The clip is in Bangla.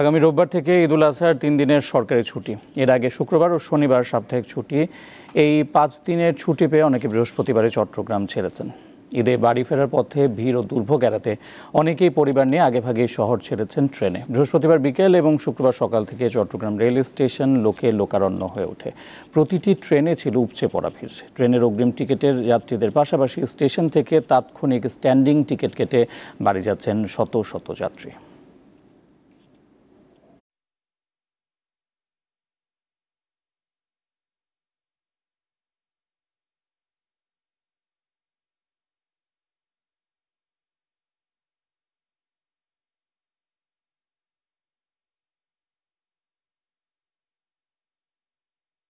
আগামী রোববার থেকে ঈদুল আজহার তিন দিনের সরকারি ছুটি এর আগে শুক্রবার ও শনিবার সাপ্তাহিক ছুটি এই পাঁচ দিনের ছুটি পেয়ে অনেকে বৃহস্পতিবারে চট্টগ্রাম ছেড়েছেন ঈদে বাড়ি ফেরার পথে ভিড় ও দুর্ভোগ এড়াতে অনেকেই পরিবার নিয়ে আগেভাগেই শহর ছেড়েছেন ট্রেনে বৃহস্পতিবার বিকেল এবং শুক্রবার সকাল থেকে চট্টগ্রাম রেল স্টেশন লোকে লোকারণ্য হয়ে ওঠে প্রতিটি ট্রেনে ছিল উপচে পড়া ভিড় ট্রেনের অগ্রিম টিকিটের যাত্রীদের পাশাপাশি স্টেশন থেকে তাৎক্ষণিক স্ট্যান্ডিং টিকিট কেটে বাড়ি যাচ্ছেন শত শত যাত্রী